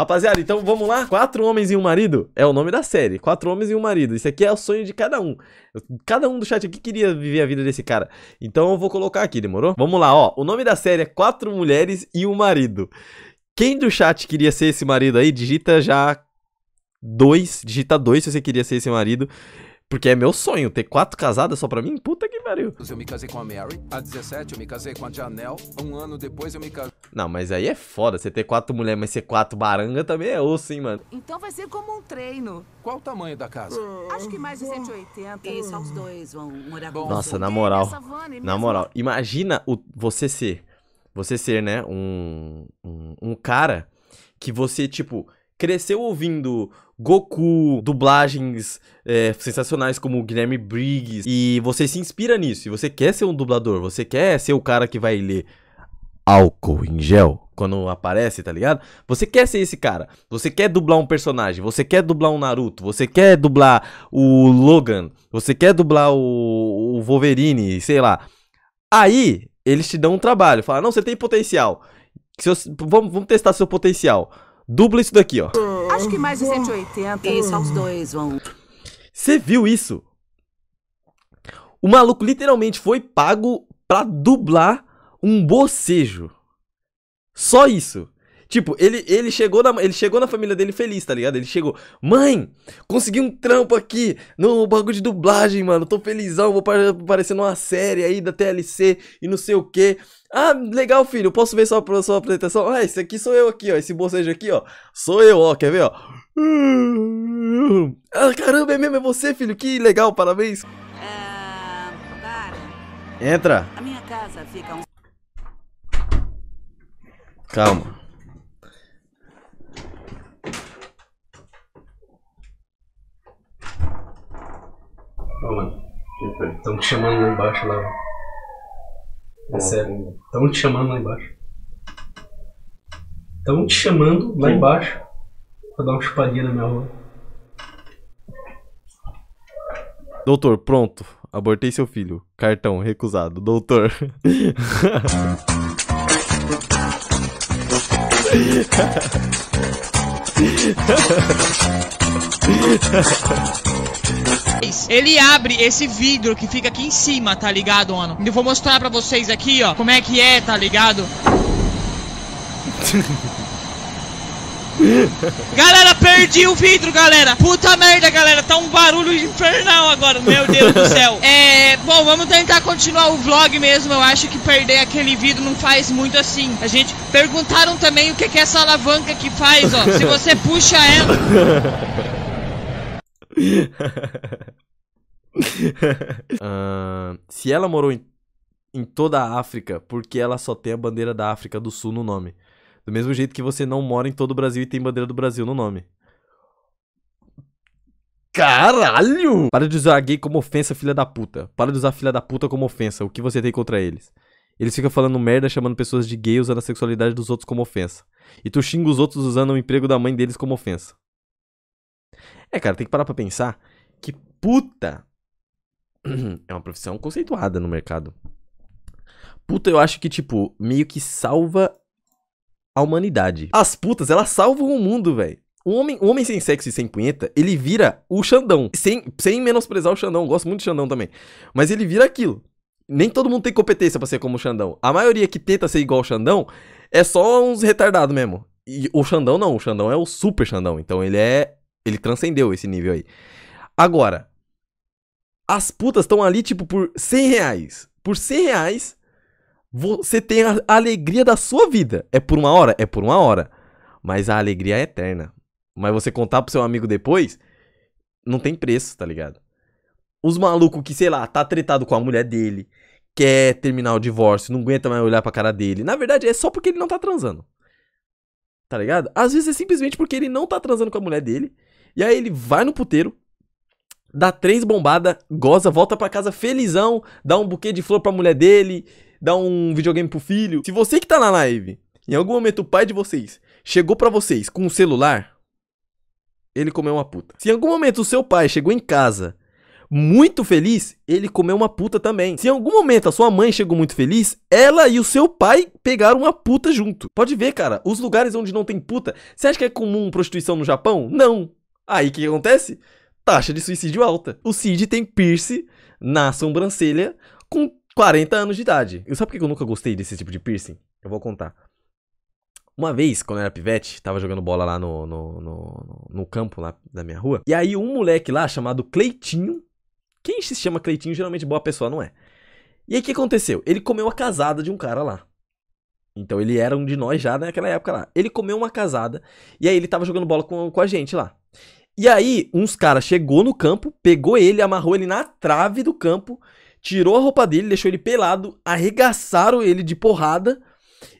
Rapaziada, então vamos lá? Quatro Homens e um Marido é o nome da série. Quatro Homens e um Marido. Isso aqui é o sonho de cada um. Cada um do chat aqui queria viver a vida desse cara. Então eu vou colocar aqui, demorou? Vamos lá, ó. O nome da série é Quatro Mulheres e um Marido. Quem do chat queria ser esse marido aí, digita já dois. Digita dois se você queria ser esse marido. Porque é meu sonho ter quatro casadas só pra mim? Puta que pariu. Eu me casei com a Mary, a 17 eu me casei com a Janelle, um ano depois eu me casei... Não, mas aí é foda, você ter quatro mulheres, mas ser quatro baranga também é osso, hein, mano. Então vai ser como um treino. Qual o tamanho da casa? Acho que mais de 180. E né? só os dois vão morar com Nossa, na moral, na moral, imagina o, você ser, você ser, né, um, um, um cara que você, tipo cresceu ouvindo Goku, dublagens é, sensacionais como Guilherme Briggs, e você se inspira nisso, e você quer ser um dublador, você quer ser o cara que vai ler álcool em gel quando aparece, tá ligado? Você quer ser esse cara. Você quer dublar um personagem, você quer dublar um Naruto, você quer dublar o Logan, você quer dublar o, o Wolverine, sei lá. Aí eles te dão um trabalho, falam: "Não, você tem potencial. vamos, vamos testar seu potencial." Dubla isso daqui, ó. Acho que mais de 180. Né? Isso, aos dois vão. Você viu isso? O maluco literalmente foi pago pra dublar um bocejo. Só isso. Tipo, ele, ele, chegou na, ele chegou na família dele feliz, tá ligado? Ele chegou, mãe, consegui um trampo aqui no bagulho de dublagem, mano. Tô felizão, vou aparecer numa série aí da TLC e não sei o que ah, legal, filho, posso ver sua, sua apresentação? Ah, esse aqui sou eu aqui, ó. Esse bocejo aqui, ó. Sou eu, ó. Quer ver, ó? Ah, caramba, é mesmo, é você, filho. Que legal, parabéns. Ah, Entra. A minha casa fica um... Calma. Ô, mano, estão te chamando lá embaixo lá. É sério. Estão te chamando lá embaixo. Estão te chamando lá Sim. embaixo pra dar uma chupadinha na minha rua. Doutor, pronto. Abortei seu filho. Cartão recusado. Doutor. Ele abre esse vidro que fica aqui em cima, tá ligado, mano? Eu vou mostrar pra vocês aqui, ó, como é que é, tá ligado? galera, perdi o vidro, galera. Puta merda, galera. Tá um barulho infernal agora, meu Deus do céu. É, bom, vamos tentar continuar o vlog mesmo. Eu acho que perder aquele vidro não faz muito assim. A gente perguntaram também o que é essa alavanca que faz, ó. Se você puxa ela. uh, se ela morou em, em toda a África, porque ela só tem a bandeira da África do Sul no nome. Do mesmo jeito que você não mora em todo o Brasil e tem bandeira do Brasil no nome. Caralho! Para de usar gay como ofensa, filha da puta. Para de usar filha da puta como ofensa. O que você tem contra eles? Eles ficam falando merda, chamando pessoas de gay, usando a sexualidade dos outros como ofensa. E tu xinga os outros usando o emprego da mãe deles como ofensa. É, cara, tem que parar pra pensar que puta é uma profissão conceituada no mercado. Puta, eu acho que, tipo, meio que salva a humanidade. As putas, elas salvam o mundo, velho. O homem, homem sem sexo e sem punheta, ele vira o Xandão. Sem, sem menosprezar o Xandão, gosto muito de Xandão também. Mas ele vira aquilo. Nem todo mundo tem competência para ser como o Xandão. A maioria que tenta ser igual o Xandão é só uns retardados mesmo. E o Xandão não, o Xandão é o super Xandão. Então ele é ele transcendeu esse nível aí. Agora, as putas estão ali, tipo, por 100 reais. Por 100 reais, você tem a alegria da sua vida. É por uma hora? É por uma hora. Mas a alegria é eterna. Mas você contar pro seu amigo depois, não tem preço, tá ligado? Os malucos que, sei lá, tá tretado com a mulher dele, quer terminar o divórcio, não aguenta mais olhar pra cara dele. Na verdade, é só porque ele não tá transando. Tá ligado? Às vezes é simplesmente porque ele não tá transando com a mulher dele. E aí ele vai no puteiro, dá três bombadas, goza, volta para casa felizão, dá um buquê de flor pra mulher dele, dá um videogame pro filho. Se você que tá na live, em algum momento o pai de vocês chegou para vocês com um celular, ele comeu uma puta. Se em algum momento o seu pai chegou em casa muito feliz, ele comeu uma puta também. Se em algum momento a sua mãe chegou muito feliz, ela e o seu pai pegaram uma puta junto. Pode ver, cara, os lugares onde não tem puta. Você acha que é comum prostituição no Japão? Não. Aí o que, acontece? Taxa de suicídio alta. O Cid tem piercing na sobrancelha com 40 anos de idade. Eu sabe por que eu nunca gostei desse tipo de piercing? Eu vou contar. Uma vez, quando eu era pivete, tava jogando bola lá no, no, no, no campo lá da minha rua. E aí um moleque lá chamado Cleitinho. Quem se chama Cleitinho geralmente boa pessoa, não é? E aí o que aconteceu? Ele comeu a casada de um cara lá. Então ele era um de nós já naquela época lá. Ele comeu uma casada. E aí ele tava jogando bola com, com a gente lá. E aí, uns caras chegou no campo, pegou ele, amarrou ele na trave do campo, tirou a roupa dele, deixou ele pelado, arregaçaram ele de porrada.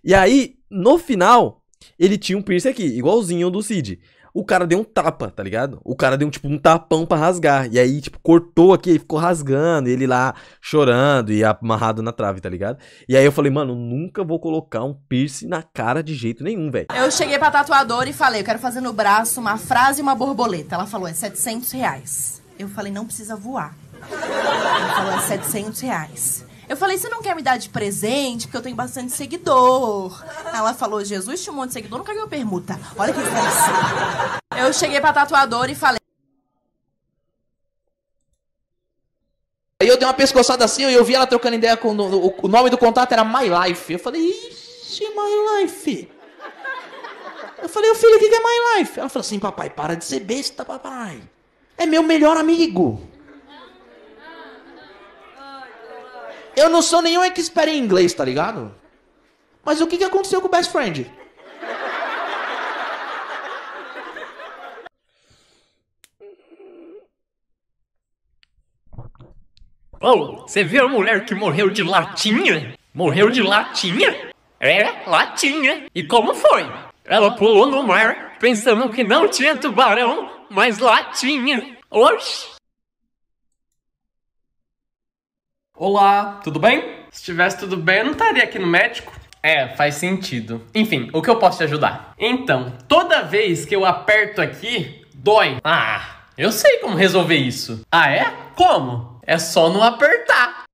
E aí, no final, ele tinha um piercing aqui, igualzinho ao do Cid o cara deu um tapa, tá ligado? O cara deu um tipo um tapão para rasgar. E aí, tipo, cortou aqui, ficou rasgando, e ele lá chorando e amarrado na trave, tá ligado? E aí eu falei, mano, nunca vou colocar um piercing na cara de jeito nenhum, velho. Eu cheguei pra tatuadora e falei, eu quero fazer no braço uma frase e uma borboleta. Ela falou, é 700 reais. Eu falei, não precisa voar. Ela falou, é 700 reais. Eu falei, você não quer me dar de presente? Porque eu tenho bastante seguidor. Ela falou, Jesus tinha um monte de seguidor, não nunca ganhou permuta. Olha que aconteceu. eu cheguei pra tatuadora e falei. Aí eu dei uma pescoçada assim, eu vi ela trocando ideia com. O nome do contato era My Life. Eu falei, ixi, My Life. Eu falei, o filho, o que é My Life? Ela falou assim, papai, para de ser besta, papai. É meu melhor amigo. Eu não sou nenhum expert em inglês, tá ligado? Mas o que, que aconteceu com o best friend? oh, você viu a mulher que morreu de latinha? Morreu de latinha? É, latinha. E como foi? Ela pulou no mar, pensando que não tinha tubarão, mas latinha. Oxi! Olá, tudo bem? Se tivesse tudo bem, eu não estaria aqui no médico. É, faz sentido. Enfim, o que eu posso te ajudar? Então, toda vez que eu aperto aqui, dói. Ah, eu sei como resolver isso. Ah, é? Como? É só não apertar.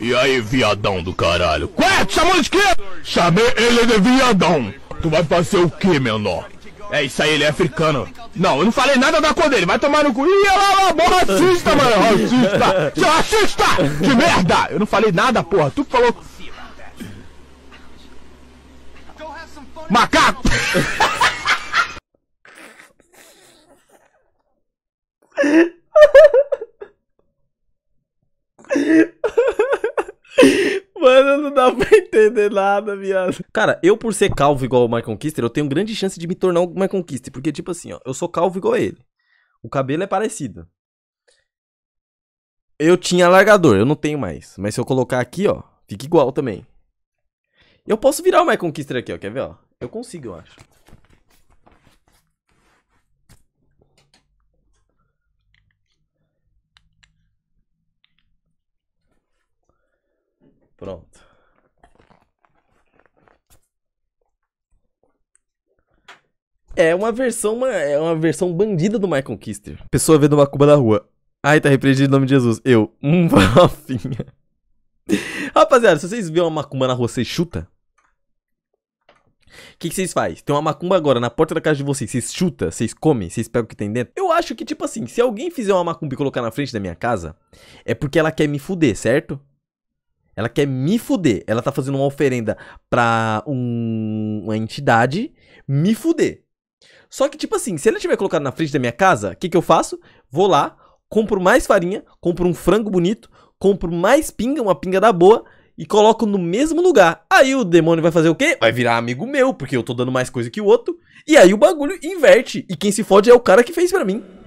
E aí, viadão do caralho? Quê? Chamou de quê? Chamei ele de viadão. Tu vai fazer o quê, menor? É isso aí, ele é africano. Não, eu não falei nada da cor dele, vai tomar no cu. Ih, olha lá, bom racista, mano, racista. Seu racista, de merda. Eu não falei nada, porra, tu que falou... Macaco! entender nada, viado. Cara, eu por ser calvo igual o Michael Kister, eu tenho grande chance de me tornar o Michael Kister. Porque, tipo assim, ó, eu sou calvo igual ele. O cabelo é parecido. Eu tinha largador, eu não tenho mais. Mas se eu colocar aqui, ó, fica igual também. Eu posso virar o My Conquister aqui, ó. Quer ver, ó? Eu consigo, eu acho. Pronto. É uma versão, uma, é uma versão bandida do Michael Kister. Pessoa vendo uma cuba na rua. Ai, tá repreendido em nome de Jesus. Eu, hum, fofinha. Rapaziada, se vocês viram uma macumba na rua, vocês chuta? O que, que vocês fazem? Tem uma macumba agora na porta da casa de vocês, vocês chuta, vocês comem, vocês pegam o que tem dentro? Eu acho que, tipo assim, se alguém fizer uma macumba e colocar na frente da minha casa, é porque ela quer me fuder, certo? Ela quer me fuder. Ela tá fazendo uma oferenda pra um, uma entidade me fuder. Só que, tipo assim, se ele tiver colocado na frente da minha casa, o que, que eu faço? Vou lá, compro mais farinha, compro um frango bonito, compro mais pinga, uma pinga da boa, e coloco no mesmo lugar. Aí o demônio vai fazer o quê? Vai virar amigo meu, porque eu tô dando mais coisa que o outro. E aí o bagulho inverte. E quem se fode é o cara que fez para mim.